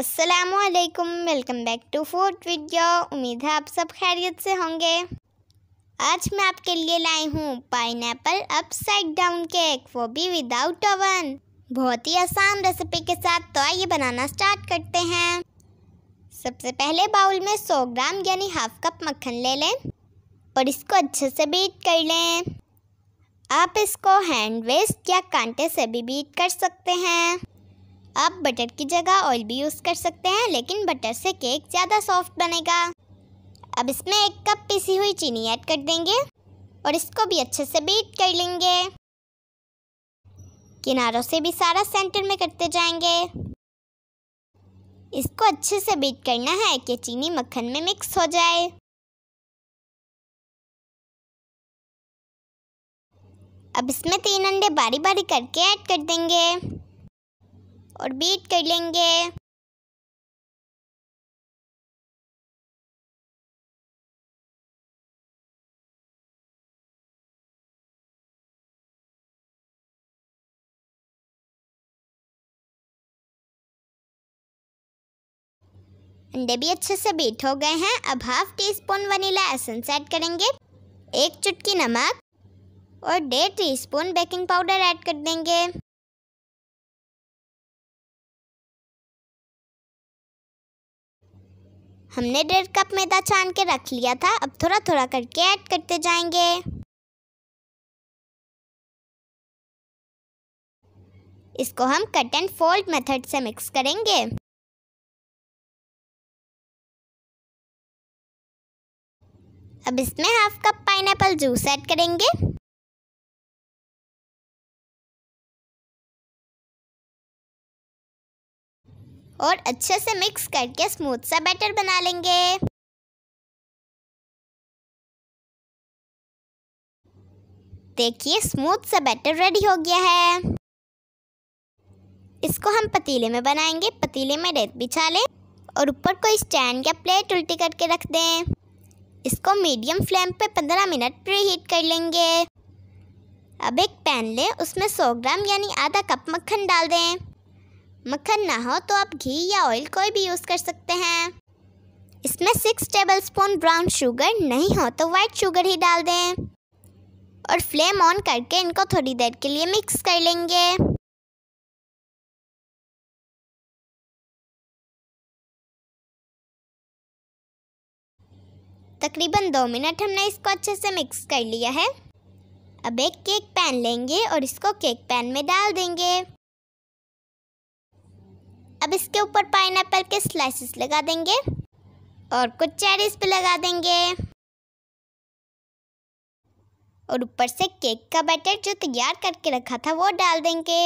वालेकुम welcome back to food video उम्मीद है आप सब खैरियत से होंगे आज मैं आपके लिए लाई हूँ pineapple upside down cake वो भी विदाउट ओवन बहुत ही आसान रेसिपी के साथ तो आइए बनाना स्टार्ट करते हैं सबसे पहले बाउल में 100 ग्राम यानी हाफ कप मक्खन ले लें और इसको अच्छे से बीट कर लें आप इसको हैंड वेस्ट या कांटे से भी बीट कर सकते हैं आप बटर की जगह ऑयल भी यूज़ कर सकते हैं लेकिन बटर से केक ज़्यादा सॉफ्ट बनेगा अब इसमें एक कप पिसी हुई चीनी ऐड कर देंगे और इसको भी अच्छे से बीट कर लेंगे किनारों से भी सारा सेंटर में करते जाएंगे इसको अच्छे से बीट करना है कि चीनी मक्खन में मिक्स हो जाए अब इसमें तीन अंडे बारी बारी करके ऐड कर देंगे और बीट कर लेंगे अंडे भी अच्छे से बीट हो गए हैं अब half teaspoon vanilla essence add करेंगे एक चुटकी नमक और डेढ़ teaspoon baking powder add कर देंगे हमने डेढ़ कप मैदा छान के रख लिया था अब थोड़ा थोड़ा करके ऐड करते जाएंगे इसको हम कट एंड फोल्ड मेथड से मिक्स करेंगे अब इसमें half cup pineapple juice add करेंगे और अच्छे से मिक्स करके स्मूथ सा बैटर बना लेंगे देखिए स्मूथ सा बैटर रेडी हो गया है इसको हम पतीले में बनाएंगे पतीले में रेत बिछा लें और ऊपर कोई स्टैंड या प्लेट उल्टी करके रख दें इसको मीडियम फ्लेम पे 15 मिनट प्री हीट कर लेंगे अब एक पैन लें उसमें 100 ग्राम यानी आधा कप मक्खन डाल दें मक्खन ना हो तो आप घी या ऑयल कोई भी यूज़ कर सकते हैं इसमें six tablespoon brown sugar नहीं हो तो वाइट शुगर ही डाल दें और फ्लेम ऑन करके इनको थोड़ी देर के लिए मिक्स कर लेंगे तकरीबन दो मिनट हमने इसको अच्छे से मिक्स कर लिया है अब एक केक पैन लेंगे और इसको केक पैन में डाल देंगे अब इसके ऊपर पाइन के स्लाइसिस लगा देंगे और कुछ चेरीज भी लगा देंगे और ऊपर से केक का बैटर जो तैयार करके रखा था वो डाल देंगे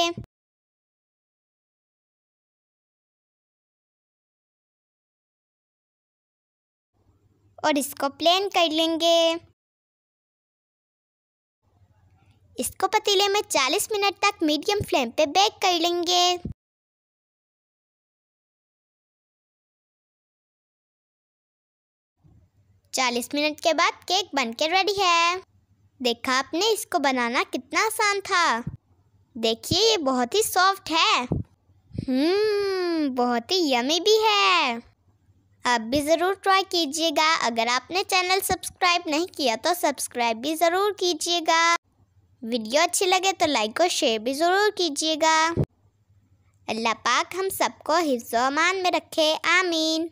और इसको प्लेन कर लेंगे इसको पतीले में 40 मिनट तक मीडियम फ्लेम पे बेक कर लेंगे 40 मिनट के बाद केक के रेडी है देखा आपने इसको बनाना कितना आसान था देखिए ये बहुत ही सॉफ्ट है हम्म, बहुत ही यमी भी है आप भी ज़रूर ट्राई कीजिएगा अगर आपने चैनल सब्सक्राइब नहीं किया तो सब्सक्राइब भी ज़रूर कीजिएगा वीडियो अच्छी लगे तो लाइक और शेयर भी ज़रूर कीजिएगा अल्लाह पाक हम सबको हिफ्ज़ अमान में रखे आमीन